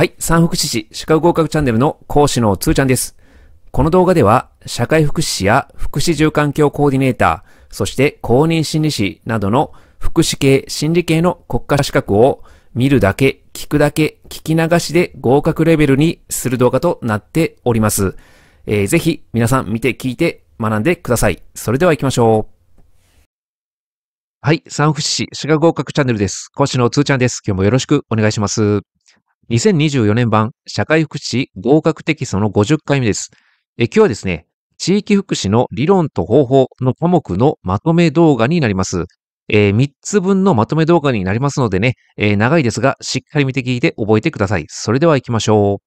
はい、産福祉士歯科合格チャンネルの講師のつーちゃんです。この動画では、社会福祉士や福祉住環境コーディネーター、そして公認心理師などの福祉系、心理系の国家資格を見るだけ、聞くだけ、聞き流しで合格レベルにする動画となっております。えー、ぜひ皆さん見て聞いて学んでください。それでは行きましょう。はい。産福祉士、滋賀合格チャンネルです。講師のつーちゃんです。今日もよろしくお願いします。2024年版社会福祉合格テキストの50回目です。え今日はですね、地域福祉の理論と方法の科目のまとめ動画になります。えー、3つ分のまとめ動画になりますのでね、えー、長いですが、しっかり見て聞いて覚えてください。それでは行きましょ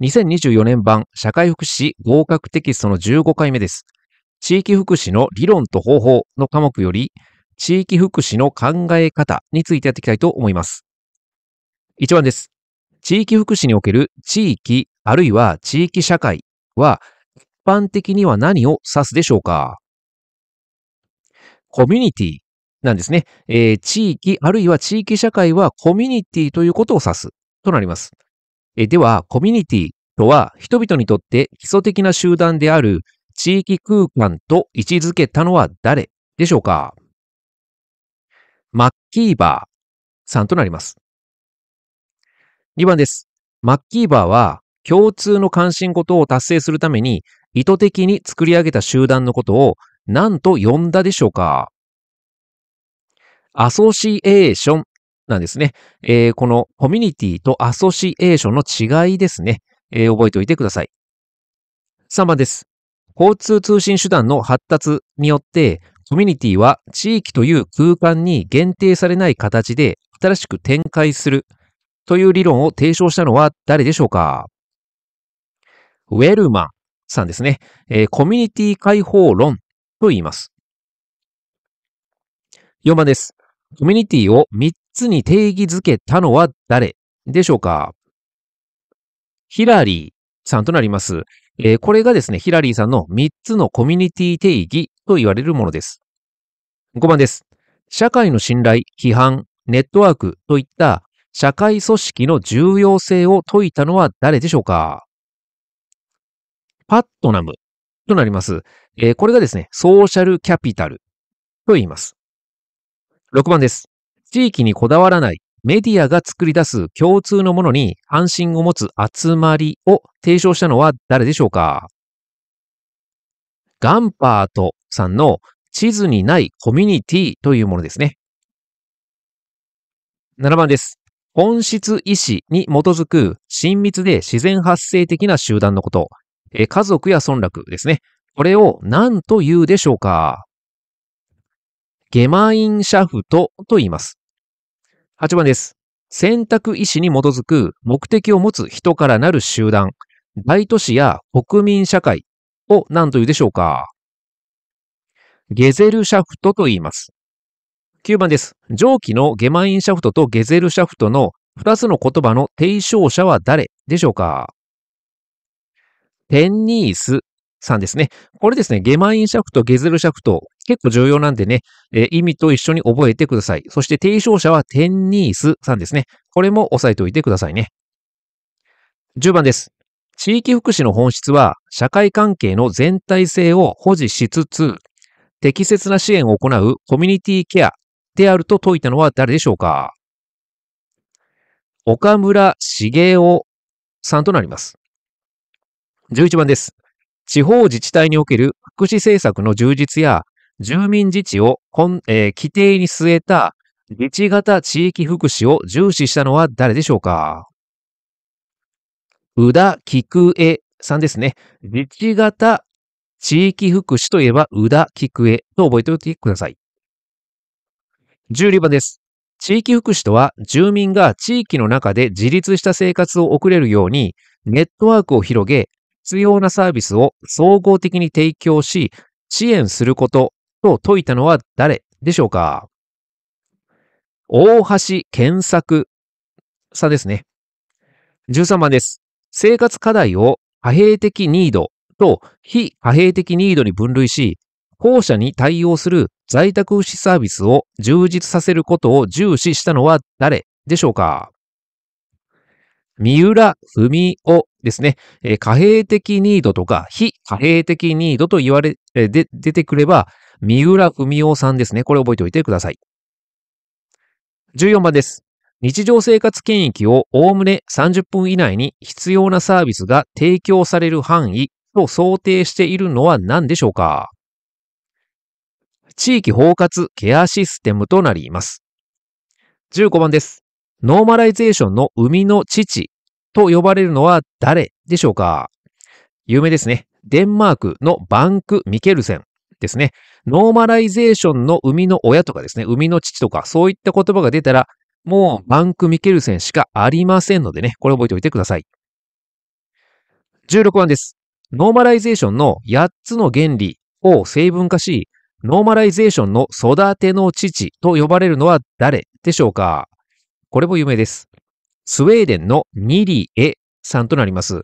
う。2024年版社会福祉合格テキストの15回目です。地域福祉の理論と方法の科目より、地域福祉の考え方についてやっていきたいと思います。1番です。地域福祉における地域あるいは地域社会は一般的には何を指すでしょうかコミュニティなんですね。えー、地域あるいは地域社会はコミュニティということを指すとなります。えー、では、コミュニティとは人々にとって基礎的な集団である地域空間と位置づけたのは誰でしょうかマッキーバーさんとなります。2番です。マッキーバーは共通の関心事を達成するために意図的に作り上げた集団のことを何と呼んだでしょうかアソシエーションなんですね。えー、このコミュニティとアソシエーションの違いですね。えー、覚えておいてください。3番です。交通通信手段の発達によって、コミュニティは地域という空間に限定されない形で新しく展開するという理論を提唱したのは誰でしょうかウェルマさんですね、えー、コミュニティ解放論と言います。4番です。コミュニティを3つに定義づけたのは誰でしょうかヒラリーさんとなります。えー、これがですね、ヒラリーさんの3つのコミュニティ定義と言われるものです。5番です。社会の信頼、批判、ネットワークといった社会組織の重要性を説いたのは誰でしょうかパットナムとなります。えー、これがですね、ソーシャルキャピタルと言います。6番です。地域にこだわらないメディアが作り出す共通のものに安心を持つ集まりを提唱したのは誰でしょうかガンパートさんの地図にないコミュニティというものですね。7番です。本質意志に基づく親密で自然発生的な集団のこと、え家族や村落ですね。これを何と言うでしょうかゲマインシャフトと言います。8番です。選択意志に基づく目的を持つ人からなる集団、大都市や国民社会を何と言うでしょうかゲゼルシャフトと言います。9番です。上記のゲマインシャフトとゲゼルシャフトの2つの言葉の提唱者は誰でしょうかテンニースさんですね。これですね、ゲマインシャフト、ゲゼルシャフト、結構重要なんでね、え意味と一緒に覚えてください。そして提唱者はテンニースさんですね。これも押さえておいてくださいね。10番です。地域福祉の本質は、社会関係の全体性を保持しつつ、適切な支援を行うコミュニティケアであると説いたのは誰でしょうか岡村茂雄さんとなります。11番です。地方自治体における福祉政策の充実や住民自治を、えー、規定に据えた自治型地域福祉を重視したのは誰でしょうか宇田菊江さんですね。自治型地域福祉といえば宇田菊江と覚えておいてください。1里場です。地域福祉とは、住民が地域の中で自立した生活を送れるように、ネットワークを広げ、必要なサービスを総合的に提供し、支援することと説いたのは誰でしょうか大橋健作さんですね。13番です。生活課題を派兵的ニードと非派兵的ニードに分類し、後者に対応する在宅福祉サービスを充実させることを重視したのは誰でしょうか三浦文夫ですね、え貨幣的ニードとか非貨幣的ニードと言われ、えで、出てくれば、三浦文夫さんですね。これ覚えておいてください。14番です。日常生活検疫をおおむね30分以内に必要なサービスが提供される範囲と想定しているのは何でしょうか地域包括ケアシステムとなります。15番です。ノーマライゼーションの生みの父と呼ばれるのは誰でしょうか有名ですね。デンマークのバンク・ミケルセンですね。ノーマライゼーションの生みの親とかですね、生みの父とか、そういった言葉が出たら、もうバンク・ミケルセンしかありませんのでね、これ覚えておいてください。16番です。ノーマライゼーションの8つの原理を成分化し、ノーマライゼーションの育ての父と呼ばれるのは誰でしょうかこれも有名です。スウェーデンのニリエさんとなります。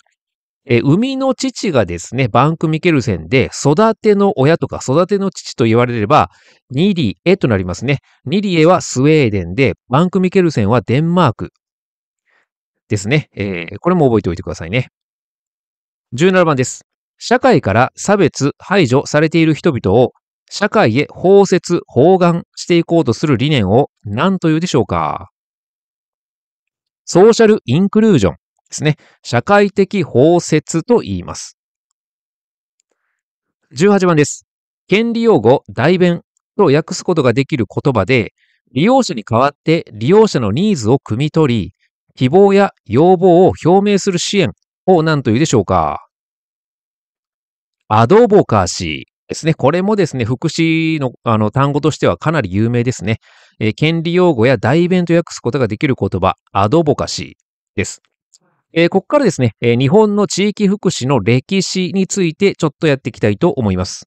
え、生みの父がですね、バンク・ミケルセンで、育ての親とか育ての父と言われれば、ニリエとなりますね。ニリエはスウェーデンで、バンク・ミケルセンはデンマークですね。えー、これも覚えておいてくださいね。17番です。社会から差別、排除されている人々を社会へ包摂、包含していこうとする理念を何というでしょうかソーシャルインクルージョンですね。社会的包摂と言います。18番です。権利用語、代弁と訳すことができる言葉で、利用者に代わって利用者のニーズを汲み取り、希望や要望を表明する支援を何というでしょうかアドボカシー。ですね。これもですね、福祉のあの単語としてはかなり有名ですね、えー、権利用語や代弁と訳すことができる言葉、アドボカシーです。えー、ここからですね、えー、日本の地域福祉の歴史についてちょっとやっていきたいと思います。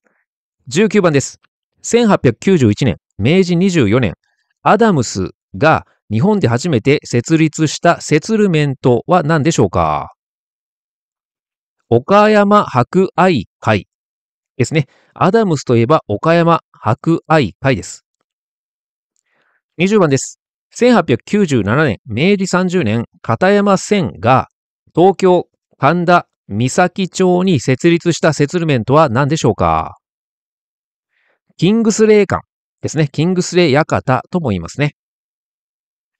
19番です。1891年、明治24年、アダムスが日本で初めて設立したセツルメントは何でしょうか岡山博愛会ですね。アダムスといえば岡山博愛会です。20番です。1897年、明治30年、片山線が東京神田三崎町に設立した設立面とは何でしょうかキングスレー館ですね。キングスレー館とも言いますね。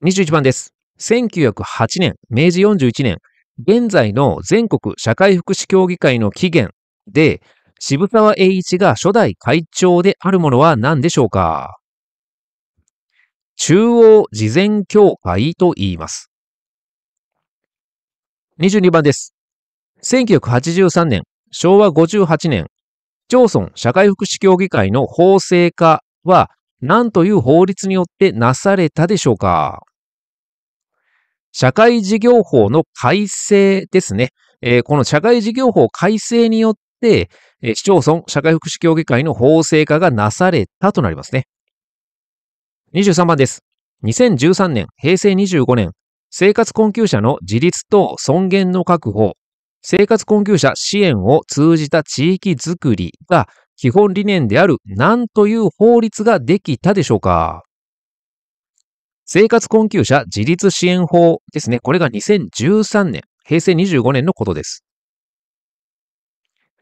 21番です。1908年、明治41年、現在の全国社会福祉協議会の起源で、渋沢栄一が初代会長であるものは何でしょうか中央事前協会と言います。22番です。1983年、昭和58年、町村社会福祉協議会の法制化は何という法律によってなされたでしょうか社会事業法の改正ですね。えー、この社会事業法改正によって、え市町村社会福祉協議会の法制化がなされたとなりますね。23番です。2013年、平成25年、生活困窮者の自立と尊厳の確保、生活困窮者支援を通じた地域づくりが基本理念である何という法律ができたでしょうか生活困窮者自立支援法ですね。これが2013年、平成25年のことです。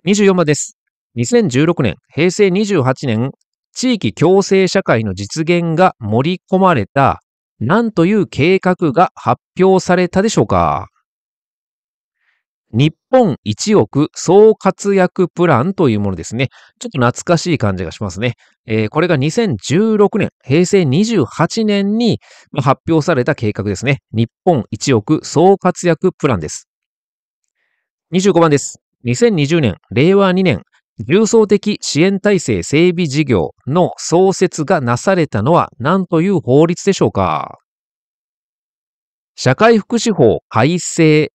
24番です。2016年、平成28年、地域共生社会の実現が盛り込まれた、何という計画が発表されたでしょうか日本一億総活躍プランというものですね。ちょっと懐かしい感じがしますね。えー、これが2016年、平成28年に発表された計画ですね。日本一億総活躍プランです。25番です。2020年、令和2年、重層的支援体制整備事業の創設がなされたのは何という法律でしょうか社会福祉法改正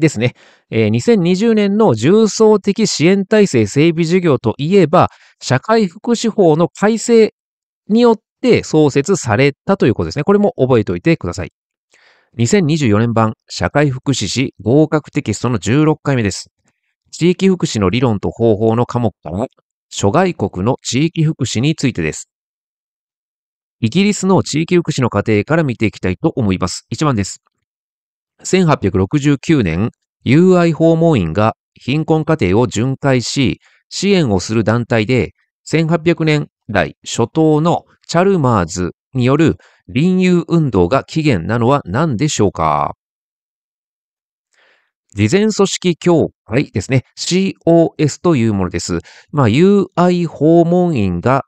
ですね。えー、2020年の重層的支援体制整備事業といえば、社会福祉法の改正によって創設されたということですね。これも覚えておいてください。2024年版社会福祉士合格テキストの16回目です。地域福祉の理論と方法の科目から諸外国の地域福祉についてです。イギリスの地域福祉の過程から見ていきたいと思います。1番です。1869年、友愛訪問員が貧困家庭を巡回し、支援をする団体で、1800年代初頭のチャルマーズによる臨遊運動が起源なのは何でしょうか事前組織協会ですね。COS というものです。まあ、UI 訪問員が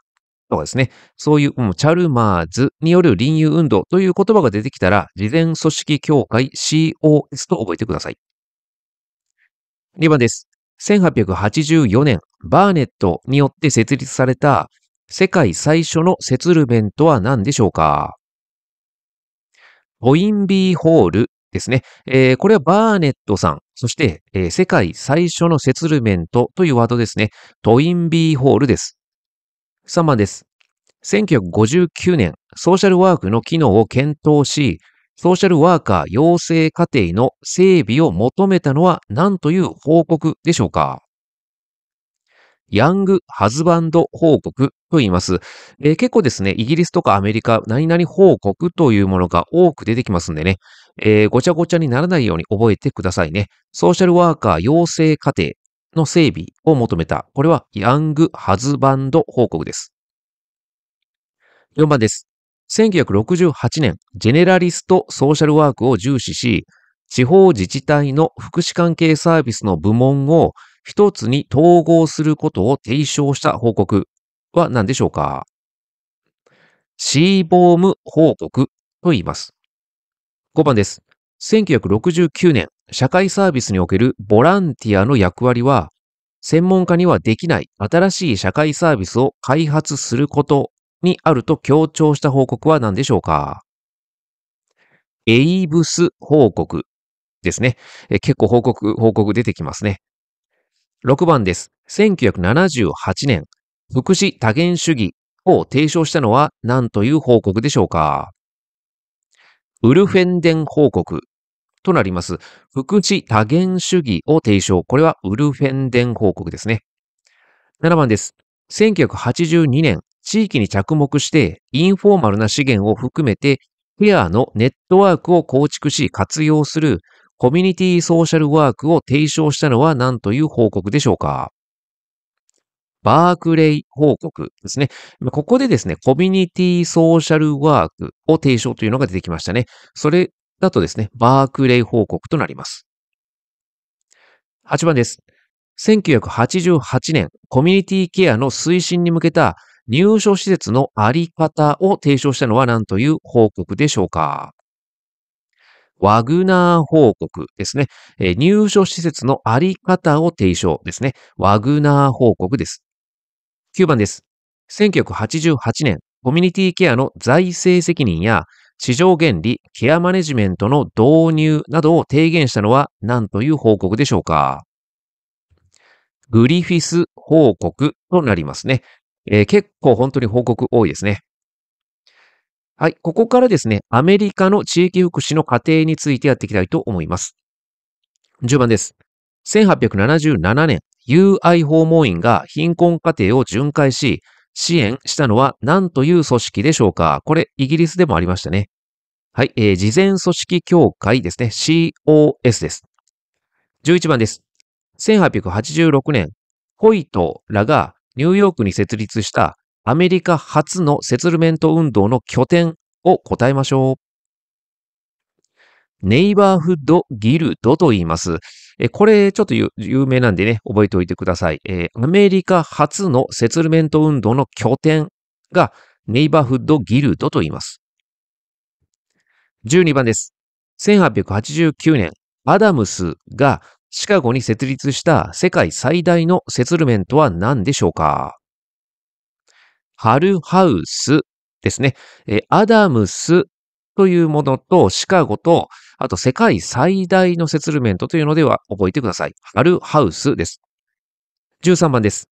とかですね、そういう、うん、チャルマーズによる臨遊運動という言葉が出てきたら、事前組織協会 COS と覚えてください。2番です。1884年、バーネットによって設立された世界最初のセツルベントは何でしょうかコインビーホールですね。えー、これはバーネットさん、そして、えー、世界最初のセツルメントというワードですね。トインビーホールです。3番です。1959年、ソーシャルワークの機能を検討し、ソーシャルワーカー養成課程の整備を求めたのは何という報告でしょうかヤングハズバンド報告と言います、えー、結構ですね、イギリスとかアメリカ、何々報告というものが多く出てきますんでね、えー、ごちゃごちゃにならないように覚えてくださいね。ソーシャルワーカー養成課程の整備を求めた。これはヤングハズバンド報告です。4番です。1968年、ジェネラリストソーシャルワークを重視し、地方自治体の福祉関係サービスの部門を一つに統合することを提唱した報告は何でしょうかシーボーム報告と言います。5番です。1969年、社会サービスにおけるボランティアの役割は、専門家にはできない新しい社会サービスを開発することにあると強調した報告は何でしょうかエイブス報告ですね。え結構報告、報告出てきますね。6番です。1978年、福祉多元主義を提唱したのは何という報告でしょうかウルフェンデン報告となります。福祉多元主義を提唱。これはウルフェンデン報告ですね。7番です。1982年、地域に着目して、インフォーマルな資源を含めて、フェアのネットワークを構築し活用するコミュニティソーシャルワークを提唱したのは何という報告でしょうかバークレイ報告ですね。ここでですね、コミュニティソーシャルワークを提唱というのが出てきましたね。それだとですね、バークレイ報告となります。8番です。1988年、コミュニティケアの推進に向けた入所施設のあり方を提唱したのは何という報告でしょうかワグナー報告ですね。入所施設のあり方を提唱ですね。ワグナー報告です。9番です。1988年、コミュニティケアの財政責任や市場原理、ケアマネジメントの導入などを提言したのは何という報告でしょうかグリフィス報告となりますね。えー、結構本当に報告多いですね。はい、ここからですね、アメリカの地域福祉の過程についてやっていきたいと思います。10番です。1877年、UI 訪問員が貧困家庭を巡回し、支援したのは何という組織でしょうかこれ、イギリスでもありましたね。はい、えー、事前組織協会ですね。COS です。11番です。1886年、ホイトらがニューヨークに設立したアメリカ初のセツルメント運動の拠点を答えましょう。ネイバーフッドギルドと言います。え、これ、ちょっと有名なんでね、覚えておいてください。えー、アメリカ初のセツルメント運動の拠点が、ネイバーフッドギルドと言います。12番です。1889年、アダムスがシカゴに設立した世界最大のセツルメントは何でしょうかハルハウスですね。え、アダムスというものとシカゴとあと世界最大のセツルメントというのでは覚えてください。ハルハウスです。13番です。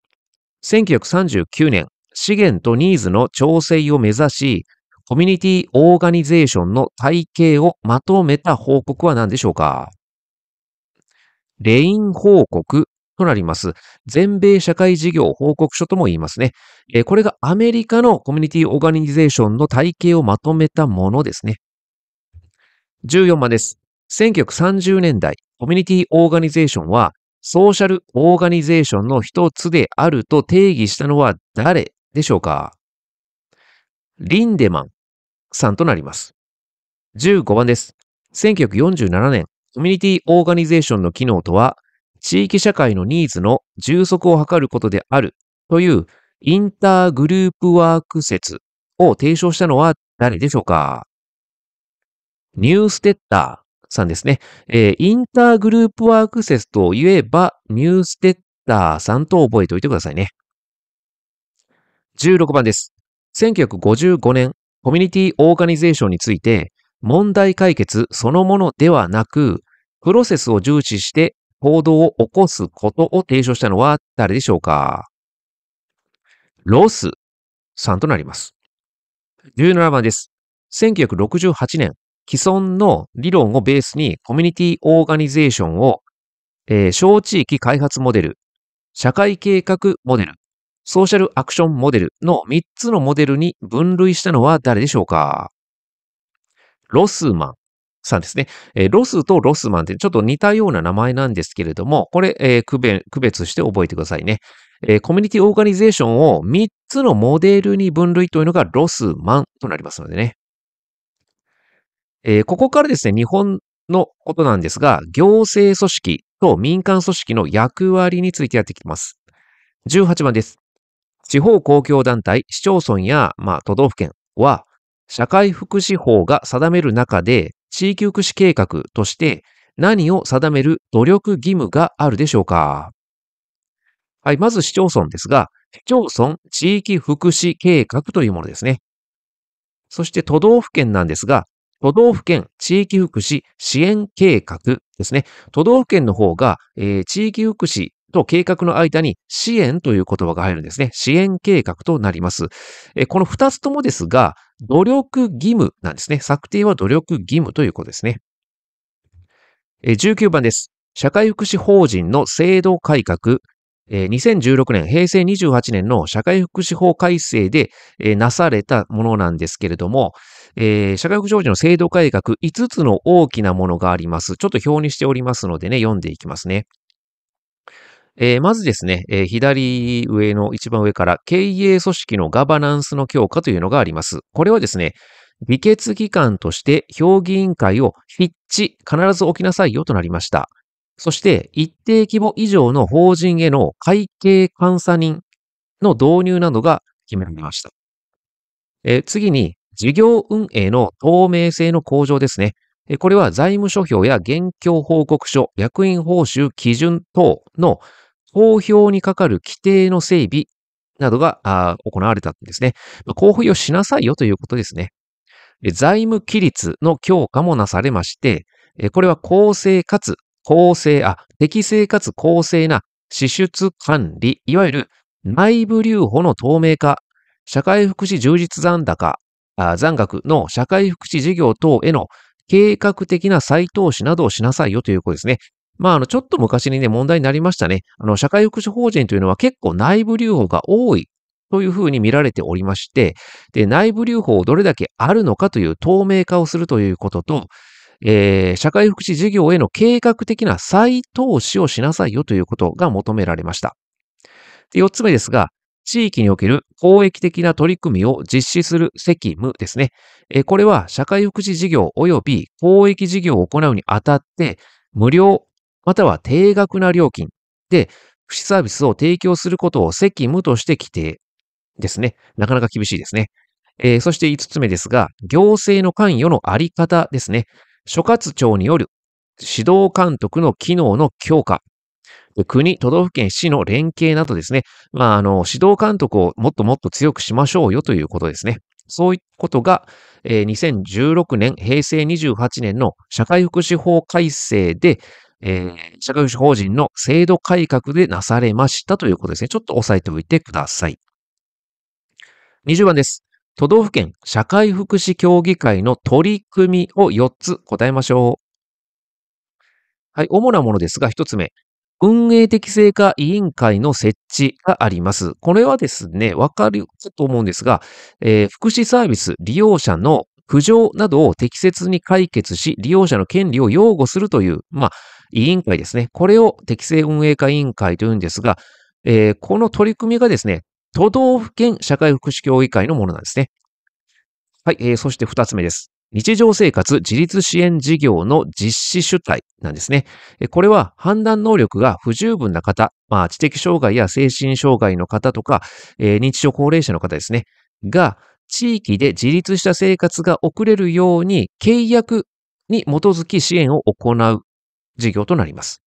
1939年、資源とニーズの調整を目指し、コミュニティオーガニゼーションの体系をまとめた報告は何でしょうかレイン報告となります。全米社会事業報告書とも言いますね。これがアメリカのコミュニティオーガニゼーションの体系をまとめたものですね。14番です。1930年代、コミュニティオーガニゼーションは、ソーシャルオーガニゼーションの一つであると定義したのは誰でしょうかリンデマンさんとなります。15番です。1947年、コミュニティオーガニゼーションの機能とは、地域社会のニーズの充足を図ることであるというインターグループワーク説を提唱したのは誰でしょうかニューステッターさんですね。えー、インターグループワークセスといえば、ニューステッターさんと覚えておいてくださいね。16番です。1955年、コミュニティオーガニゼーションについて、問題解決そのものではなく、プロセスを重視して行動を起こすことを提唱したのは誰でしょうかロスさんとなります。17番です。1968年、既存の理論をベースにコミュニティオーガニゼーションを、えー、小地域開発モデル、社会計画モデル、ソーシャルアクションモデルの3つのモデルに分類したのは誰でしょうかロスマンさんですね。えー、ロスとロスマンってちょっと似たような名前なんですけれども、これ、えー、区別区別して覚えてくださいね、えー、コミュニティオーガニゼーションを3つのモデルに分類というのがロスマンとなりますのでね。えー、ここからですね、日本のことなんですが、行政組織と民間組織の役割についてやってきます。18番です。地方公共団体、市町村や、まあ、都道府県は、社会福祉法が定める中で、地域福祉計画として何を定める努力義務があるでしょうかはい、まず市町村ですが、市町村地域福祉計画というものですね。そして都道府県なんですが、都道府県地域福祉支援計画ですね。都道府県の方が、えー、地域福祉と計画の間に支援という言葉が入るんですね。支援計画となります。えー、この二つともですが、努力義務なんですね。策定は努力義務ということですね。えー、19番です。社会福祉法人の制度改革、え2016年、平成28年の社会福祉法改正で、えなされたものなんですけれども、え社会福祉法人の制度改革5つの大きなものがあります。ちょっと表にしておりますのでね、読んでいきますね。えー、まずですね、えー、左上の一番上から経営組織のガバナンスの強化というのがあります。これはですね、議決機関として評議委員会を必致必ず置きなさいよとなりました。そして一定規模以上の法人への会計監査人の導入などが決められました。え次に、事業運営の透明性の向上ですね。これは財務諸表や現況報告書、役員報酬基準等の公表にかかる規定の整備などが行われたんですね。公表しなさいよということですね。財務規律の強化もなされまして、これは公正かつ公正、あ、適正かつ公正な支出管理、いわゆる内部留保の透明化、社会福祉充実残高、残額の社会福祉事業等への計画的な再投資などをしなさいよということですね。まあ、あの、ちょっと昔にね、問題になりましたね。あの、社会福祉法人というのは結構内部留保が多いというふうに見られておりまして、で、内部留保をどれだけあるのかという透明化をするということと、えー、社会福祉事業への計画的な再投資をしなさいよということが求められました。四つ目ですが、地域における公益的な取り組みを実施する責務ですね。えー、これは社会福祉事業及び公益事業を行うにあたって、無料または定額な料金で福祉サービスを提供することを責務として規定ですね。なかなか厳しいですね。えー、そして5つ目ですが、行政の関与のあり方ですね。諸葛庁による指導監督の機能の強化、国、都道府県、市の連携などですね、まあ、あの、指導監督をもっともっと強くしましょうよということですね。そういったことが、えー、2016年、平成28年の社会福祉法改正で、えー、社会福祉法人の制度改革でなされましたということですね。ちょっと押さえておいてください。20番です。都道府県社会福祉協議会の取り組みを4つ答えましょう。はい、主なものですが、1つ目、運営適正化委員会の設置があります。これはですね、わかると思うんですが、えー、福祉サービス利用者の苦情などを適切に解決し、利用者の権利を擁護するという、まあ、委員会ですね。これを適正運営化委員会というんですが、えー、この取り組みがですね、都道府県社会福祉協議会のものなんですね。はい、えー、そして二つ目です。日常生活自立支援事業の実施主体なんですね。これは判断能力が不十分な方、まあ、知的障害や精神障害の方とか、えー、認知症高齢者の方ですね、が地域で自立した生活が送れるように契約に基づき支援を行う事業となります。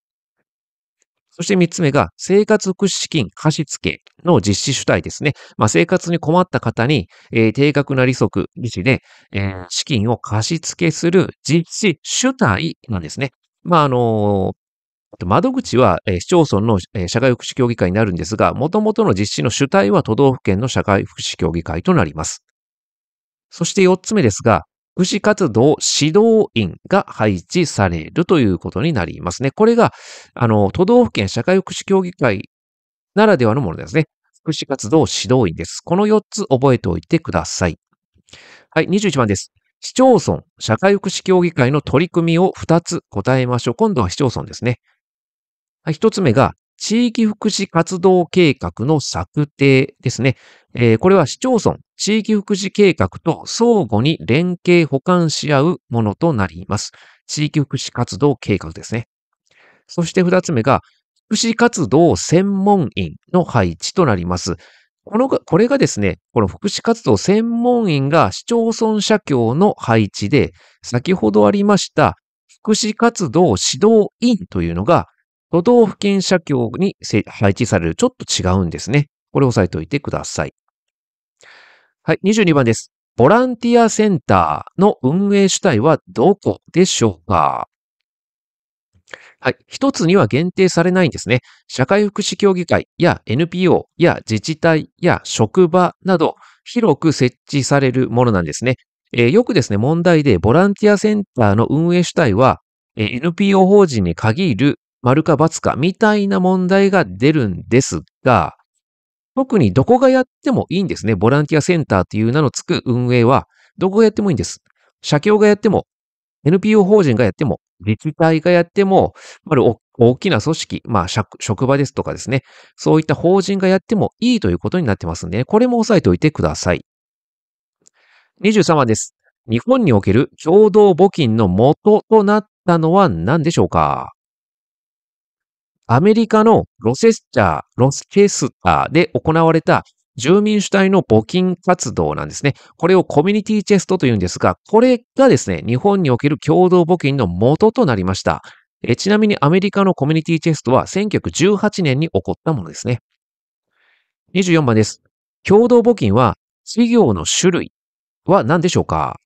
そして3つ目が、生活福祉資金貸付の実施主体ですね。まあ、生活に困った方に、えー、定額な利息、利子で、えー、資金を貸付する実施主体なんですね。まあ、あのー窓口は、え市町村の、え社会福祉協議会になるんですが、もともとの実施の主体は都道府県の社会福祉協議会となります。そして4つ目ですが、福祉活動指導員が配置されるということになりますね。これが、あの、都道府県社会福祉協議会ならではのものですね。福祉活動指導員です。この4つ覚えておいてください。はい、21番です。市町村、社会福祉協議会の取り組みを2つ答えましょう。今度は市町村ですね。はい、1つ目が、地域福祉活動計画の策定ですね。えー、これは市町村、地域福祉計画と相互に連携保管し合うものとなります。地域福祉活動計画ですね。そして二つ目が、福祉活動専門員の配置となります。この、これがですね、この福祉活動専門員が市町村社協の配置で、先ほどありました福祉活動指導員というのが都道府県社協に配置されるちょっと違うんですね。これ押さえておいてください。はい、22番です。ボランティアセンターの運営主体はどこでしょうかはい。一つには限定されないんですね。社会福祉協議会や NPO や自治体や職場など広く設置されるものなんですね。えー、よくですね、問題でボランティアセンターの運営主体は、えー、NPO 法人に限る丸か×かみたいな問題が出るんですが、特にどこがやってもいいんですね。ボランティアセンターという名のつく運営は、どこがやってもいいんです。社協がやっても、NPO 法人がやっても、自治体がやっても、まる大きな組織、まあ職場ですとかですね、そういった法人がやってもいいということになってますんで、ね、これも押さえておいてください。23番です。日本における共同募金の元となったのは何でしょうかアメリカのロセスチャー、ロスチェスターで行われた住民主体の募金活動なんですね。これをコミュニティチェストというんですが、これがですね、日本における共同募金の元となりました。えちなみにアメリカのコミュニティチェストは1918年に起こったものですね。24番です。共同募金は事業の種類は何でしょうか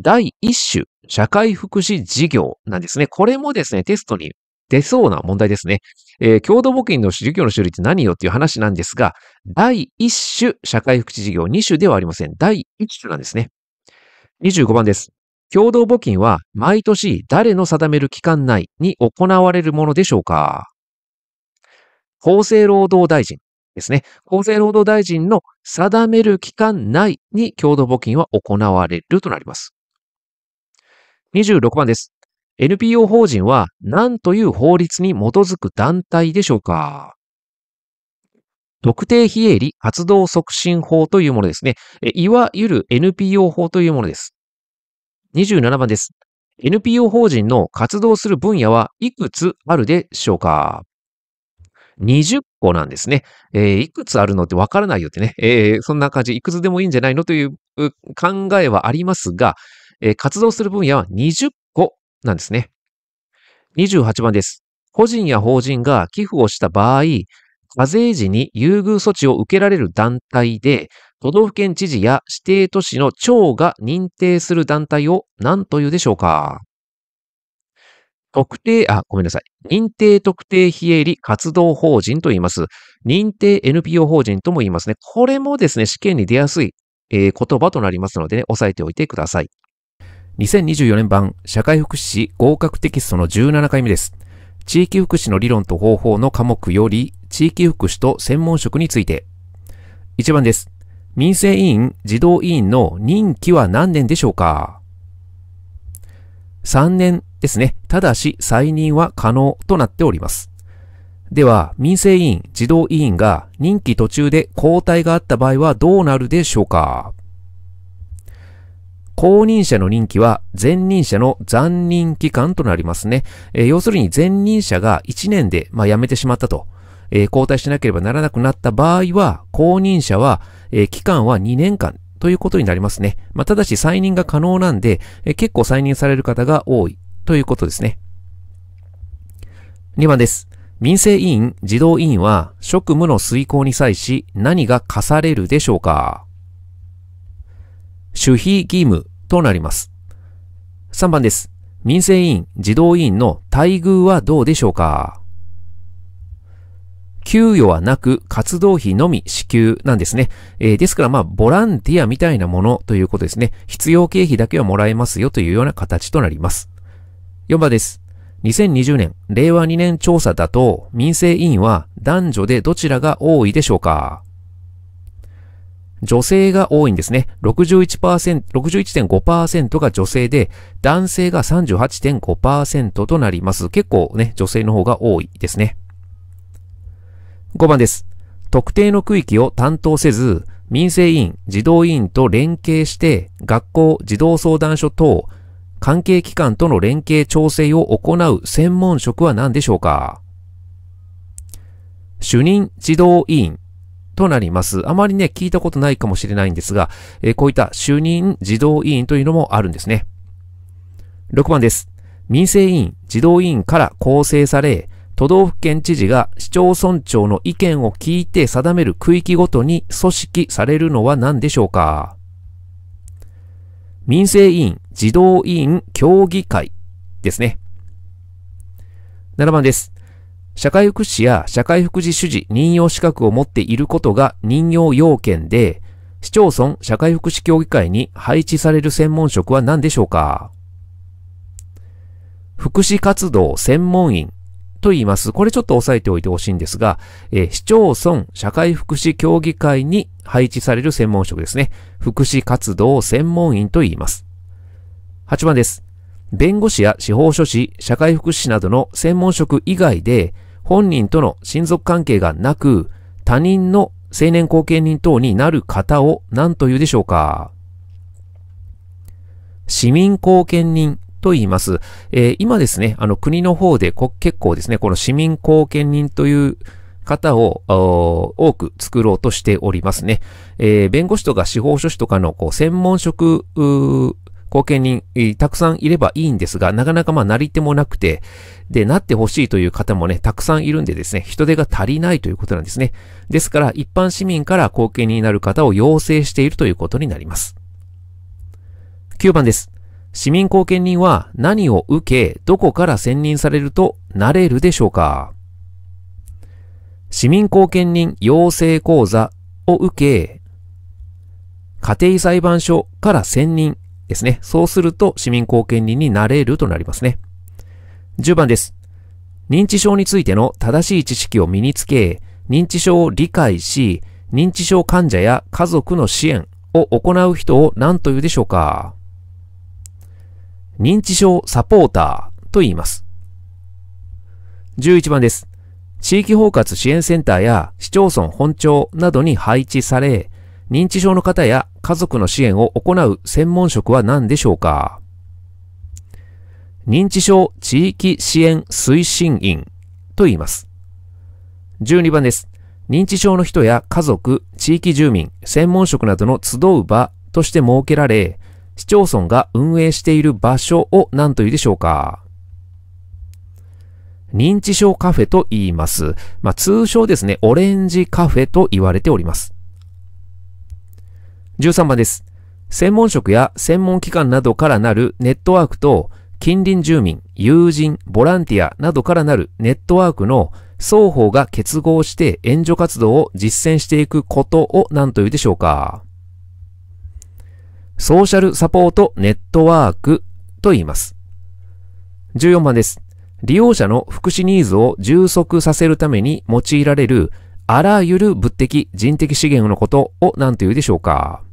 第1種、社会福祉事業なんですね。これもですね、テストに出そうな問題ですね。えー、共同募金の授業の種類って何よっていう話なんですが、第1種社会福祉事業2種ではありません。第1種なんですね。25番です。共同募金は毎年誰の定める期間内に行われるものでしょうか厚生労働大臣ですね。厚生労働大臣の定める期間内に共同募金は行われるとなります。26番です。NPO 法人は何という法律に基づく団体でしょうか特定非営利活動促進法というものですね。いわゆる NPO 法というものです。27番です。NPO 法人の活動する分野はいくつあるでしょうか ?20 個なんですね。えー、いくつあるのってわからないよってね、えー、そんな感じ、いくつでもいいんじゃないのという考えはありますが、えー、活動する分野は20なんですね。28番です。個人や法人が寄付をした場合、課税時に優遇措置を受けられる団体で、都道府県知事や指定都市の長が認定する団体を何というでしょうか特定、あ、ごめんなさい。認定特定非営利活動法人と言います。認定 NPO 法人とも言いますね。これもですね、試験に出やすい、えー、言葉となりますのでね、押さえておいてください。2024年版社会福祉士合格テキストの17回目です。地域福祉の理論と方法の科目より地域福祉と専門職について。1番です。民生委員、児童委員の任期は何年でしょうか ?3 年ですね。ただし再任は可能となっております。では、民生委員、児童委員が任期途中で交代があった場合はどうなるでしょうか後任者の任期は前任者の残任期間となりますね。えー、要するに前任者が1年で、まあ、辞めてしまったと。えー、交代しなければならなくなった場合は、後任者は、えー、期間は2年間ということになりますね。まあ、ただし再任が可能なんで、えー、結構再任される方が多いということですね。2番です。民生委員、児童委員は職務の遂行に際し何が課されるでしょうか守秘義務となります。3番です。民生委員、児童委員の待遇はどうでしょうか給与はなく活動費のみ支給なんですね。えー、ですからまあ、ボランティアみたいなものということですね。必要経費だけはもらえますよというような形となります。4番です。2020年、令和2年調査だと、民生委員は男女でどちらが多いでしょうか女性が多いんですね。61%、61.5%が女性で、男性が38.5%となります。結構ね、女性の方が多いですね。5番です。特定の区域を担当せず、民生委員、児童委員と連携して、学校、児童相談所等、関係機関との連携調整を行う専門職は何でしょうか主任児童委員、となります。あまりね、聞いたことないかもしれないんですが、えー、こういった主任児童委員というのもあるんですね。6番です。民生委員、児童委員から構成され、都道府県知事が市町村長の意見を聞いて定める区域ごとに組織されるのは何でしょうか民生委員、児童委員協議会ですね。7番です。社会福祉や社会福祉主事任用資格を持っていることが任用要件で、市町村社会福祉協議会に配置される専門職は何でしょうか福祉活動専門員と言います。これちょっと押さえておいてほしいんですが、えー、市町村社会福祉協議会に配置される専門職ですね。福祉活動専門員と言います。8番です。弁護士や司法書士、社会福祉士などの専門職以外で、本人との親族関係がなく、他人の成年後見人等になる方を何というでしょうか市民後見人と言います。えー、今ですね、あの国の方で結構ですね、この市民後見人という方を多く作ろうとしておりますね。えー、弁護士とか司法書士とかのこう専門職後見人、えー、たくさんいればいいんですが、なかなかまあなり手もなくて、で、なってほしいという方もね、たくさんいるんでですね、人手が足りないということなんですね。ですから、一般市民から後見人になる方を要請しているということになります。9番です。市民後見人は何を受け、どこから選任されるとなれるでしょうか市民後見人養成講座を受け、家庭裁判所から選任ですね。そうすると市民貢献人になれるとなりますね。10番です。認知症についての正しい知識を身につけ、認知症を理解し、認知症患者や家族の支援を行う人を何というでしょうか認知症サポーターと言います。11番です。地域包括支援センターや市町村本庁などに配置され、認知症の方や家族の支援を行う専門職は何でしょうか認知症地域支援推進員と言います。12番です。認知症の人や家族、地域住民、専門職などの集う場として設けられ、市町村が運営している場所を何と言うでしょうか認知症カフェと言います。まあ、通称ですね、オレンジカフェと言われております。13番です。専門職や専門機関などからなるネットワークと、近隣住民、友人、ボランティアなどからなるネットワークの双方が結合して援助活動を実践していくことを何というでしょうかソーシャルサポートネットワークと言います。14番です。利用者の福祉ニーズを充足させるために用いられるあらゆる物的人的資源のことを何と言うでしょうか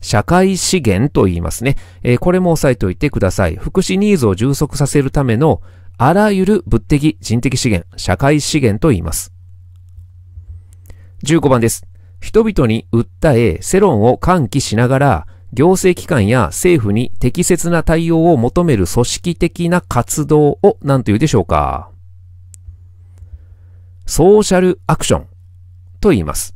社会資源と言いますね。えー、これも押さえておいてください。福祉ニーズを充足させるためのあらゆる物的人的資源、社会資源と言います。15番です。人々に訴え、世論を喚起しながら、行政機関や政府に適切な対応を求める組織的な活動を何と言うでしょうかソーシャルアクションと言います。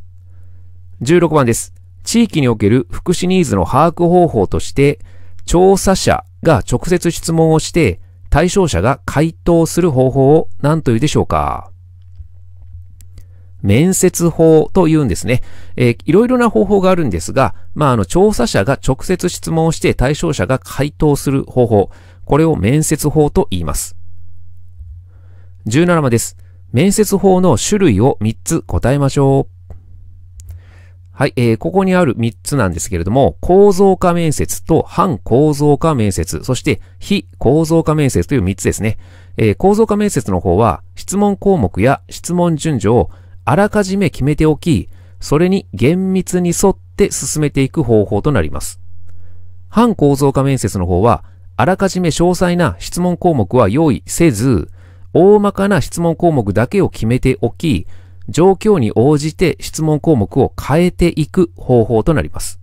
16番です。地域における福祉ニーズの把握方法として、調査者が直接質問をして、対象者が回答する方法を何というでしょうか面接法というんですね。えー、いろいろな方法があるんですが、まあ、あの、調査者が直接質問をして対象者が回答する方法。これを面接法と言います。17番です。面接法の種類を3つ答えましょう。はい、えー、ここにある3つなんですけれども、構造化面接と反構造化面接、そして非構造化面接という3つですね。えー、構造化面接の方は、質問項目や質問順序をあらかじめ決めておき、それに厳密に沿って進めていく方法となります。反構造化面接の方は、あらかじめ詳細な質問項目は用意せず、大まかな質問項目だけを決めておき、状況に応じて質問項目を変えていく方法となります。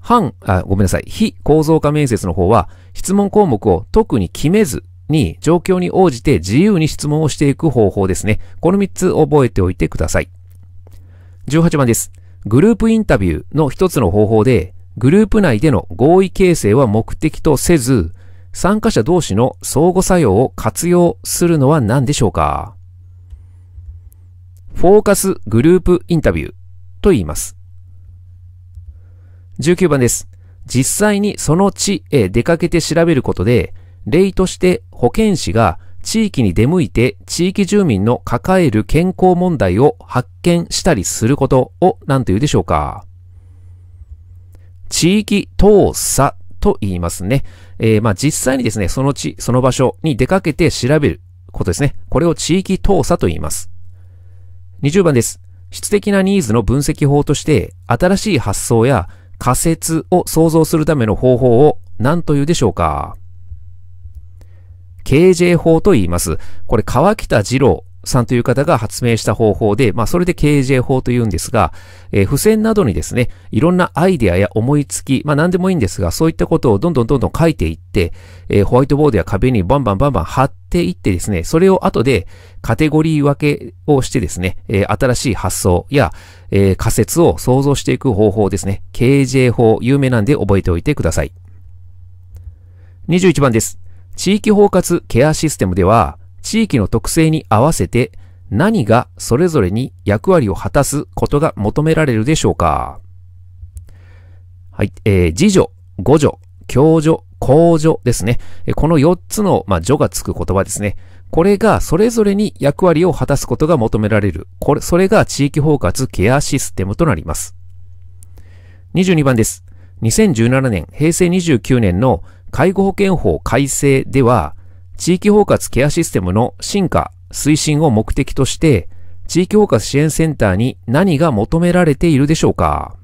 反、あ、ごめんなさい。非構造化面接の方は、質問項目を特に決めずに状況に応じて自由に質問をしていく方法ですね。この3つ覚えておいてください。18番です。グループインタビューの1つの方法で、グループ内での合意形成は目的とせず、参加者同士の相互作用を活用するのは何でしょうかフォーカスグループインタビューと言います。19番です。実際にその地へ出かけて調べることで、例として保健師が地域に出向いて地域住民の抱える健康問題を発見したりすることを何と言うでしょうか地域等査と言いますね。えー、まあ実際にですね、その地、その場所に出かけて調べることですね。これを地域等査と言います。20番です。質的なニーズの分析法として、新しい発想や仮説を想像するための方法を何というでしょうか ?KJ 法と言います。これ、川北二郎さんという方が発明した方法で、まあ、それで KJ 法というんですが、えー、付箋などにですね、いろんなアイデアや思いつき、まあ、何でもいいんですが、そういったことをどんどんどんどん書いていって、えー、ホワイトボードや壁にバンバンバンバン貼っていってですね、それを後でカテゴリー分けをしてですね、えー、新しい発想や、え仮説を想像していく方法ですね。KJ 法、有名なんで覚えておいてください。21番です。地域包括ケアシステムでは、地域の特性に合わせて何がそれぞれに役割を果たすことが求められるでしょうかはい、えー、自助、互助、共助、公助ですね。この4つの、まあ、助がつく言葉ですね。これがそれぞれに役割を果たすことが求められる。これ、それが地域包括ケアシステムとなります。22番です。2017年、平成29年の介護保険法改正では、地域包括ケアシステムの進化、推進を目的として、地域包括支援センターに何が求められているでしょうか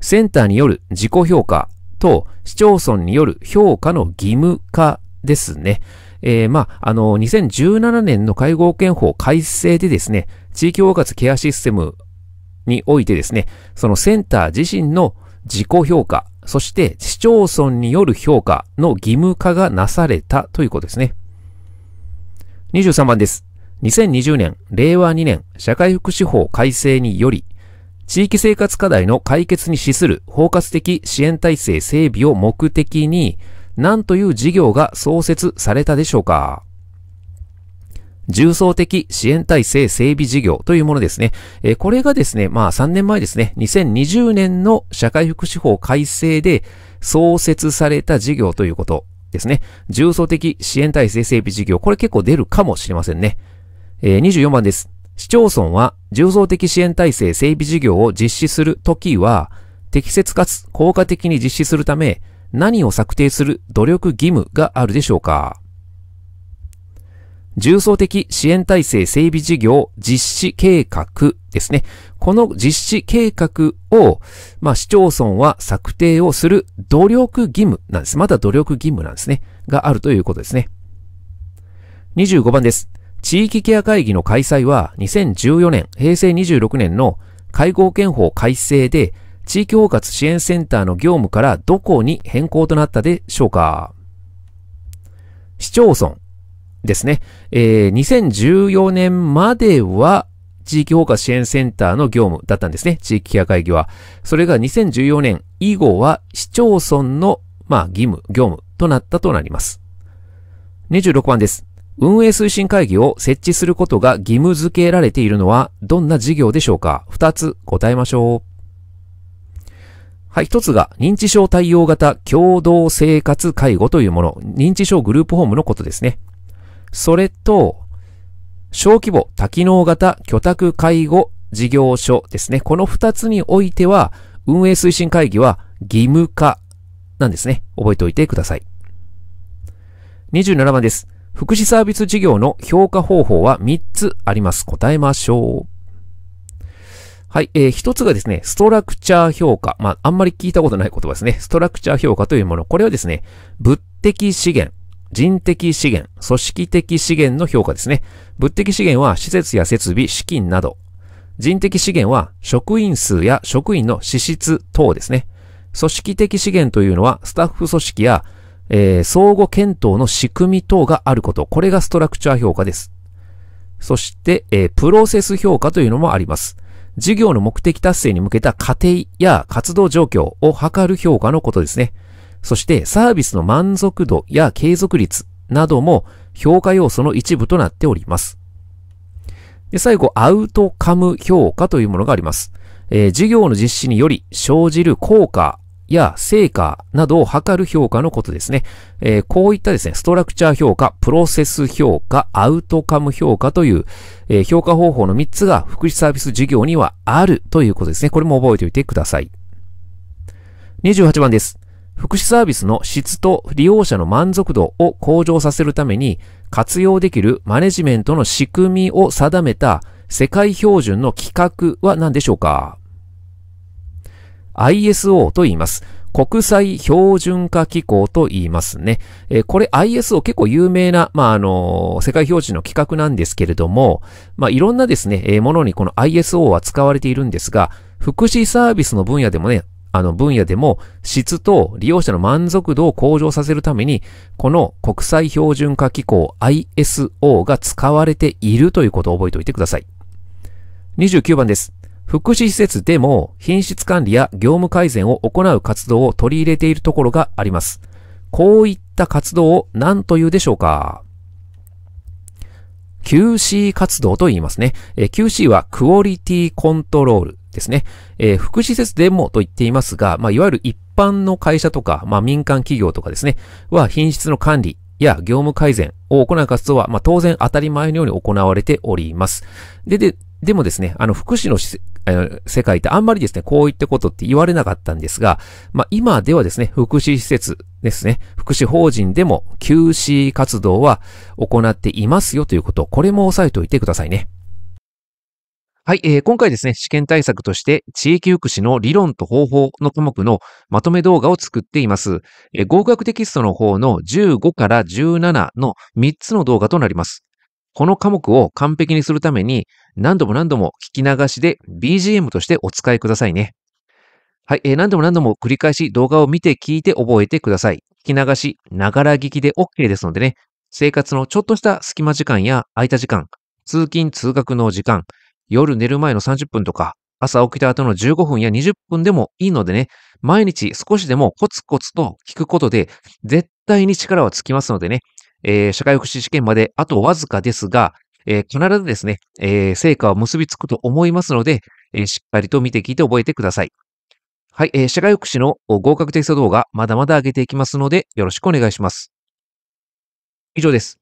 センターによる自己評価と市町村による評価の義務化ですね。えー、まあ、あの、2017年の介護保険法改正でですね、地域包括ケアシステムにおいてですね、そのセンター自身の自己評価そして市町村による評価の義務化がなされたということですね。23番です。2020年、令和2年、社会福祉法改正により、地域生活課題の解決に資する包括的支援体制整備を目的に、何という事業が創設されたでしょうか重層的支援体制整備事業というものですね。えー、これがですね、まあ3年前ですね、2020年の社会福祉法改正で創設された事業ということですね。重層的支援体制整備事業。これ結構出るかもしれませんね。えー、24番です。市町村は重層的支援体制整備事業を実施するときは、適切かつ効果的に実施するため、何を策定する努力義務があるでしょうか重層的支援体制整備事業実施計画ですね。この実施計画を、まあ、市町村は策定をする努力義務なんです。まだ努力義務なんですね。があるということですね。25番です。地域ケア会議の開催は2014年、平成26年の介護保険法改正で地域包括支援センターの業務からどこに変更となったでしょうか市町村、ですね、えー、2014年までは、地域包括支援センターの業務だったんですね。地域ケア会議は。それが2014年以後は市町村の、まあ、義務、業務となったとなります。26番です。運営推進会議を設置することが義務付けられているのはどんな事業でしょうか ?2 つ答えましょう。はい、一つが認知症対応型共同生活介護というもの。認知症グループホームのことですね。それと、小規模多機能型居宅介護事業所ですね。この2つにおいては、運営推進会議は義務化なんですね。覚えておいてください。27番です。福祉サービス事業の評価方法は3つあります。答えましょう。はい、えー、一つがですね、ストラクチャー評価。まあ、あんまり聞いたことない言葉ですね。ストラクチャー評価というもの。これはですね、物的資源、人的資源、組織的資源の評価ですね。物的資源は施設や設備、資金など。人的資源は職員数や職員の資質等ですね。組織的資源というのはスタッフ組織や、えー、相互検討の仕組み等があること。これがストラクチャー評価です。そして、えー、プロセス評価というのもあります。事業の目的達成に向けた過程や活動状況を測る評価のことですね。そしてサービスの満足度や継続率なども評価要素の一部となっております。で最後、アウトカム評価というものがあります。えー、事業の実施により生じる効果や成果などを測る評価のことですね。えー、こういったですね、ストラクチャー評価、プロセス評価、アウトカム評価という、えー、評価方法の3つが福祉サービス事業にはあるということですね。これも覚えておいてください。28番です。福祉サービスの質と利用者の満足度を向上させるために活用できるマネジメントの仕組みを定めた世界標準の規格は何でしょうか ?ISO と言います。国際標準化機構と言いますね。えー、これ ISO 結構有名な、まあ、あのー、世界標準の規格なんですけれども、まあ、いろんなですね、えー、ものにこの ISO は使われているんですが、福祉サービスの分野でもね、あの分野でも質と利用者の満足度を向上させるために、この国際標準化機構 ISO が使われているということを覚えておいてください。29番です。福祉施設でも品質管理や業務改善を行う活動を取り入れているところがあります。こういった活動を何というでしょうか QC 活動と言いますね。QC はクオリティコントロール。ですね、えー、福祉施設でもと言っていますが、まあ、いわゆる一般の会社とか、まあ、民間企業とかですね、は品質の管理や業務改善を行う活動は、まあ、当然当たり前のように行われております。で、で、でもですね、あの、福祉の世界ってあんまりですね、こういったことって言われなかったんですが、まあ今ではですね、福祉施設ですね、福祉法人でも休止活動は行っていますよということ、これも押さえておいてくださいね。はい、えー、今回ですね、試験対策として地域福祉の理論と方法の科目のまとめ動画を作っています。えー、合格テキストの方の15から17の3つの動画となります。この科目を完璧にするために何度も何度も聞き流しで BGM としてお使いくださいね。はい、えー、何度も何度も繰り返し動画を見て聞いて覚えてください。聞き流し、ながら聞きで OK ですのでね、生活のちょっとした隙間時間や空いた時間、通勤通学の時間、夜寝る前の30分とか、朝起きた後の15分や20分でもいいのでね、毎日少しでもコツコツと聞くことで、絶対に力はつきますのでね、えー、社会福祉試験まであとわずかですが、えー、必ずですね、えー、成果を結びつくと思いますので、えー、しっかりと見て聞いて覚えてください。はい、えー、社会福祉の合格テスト動画、まだまだ上げていきますので、よろしくお願いします。以上です。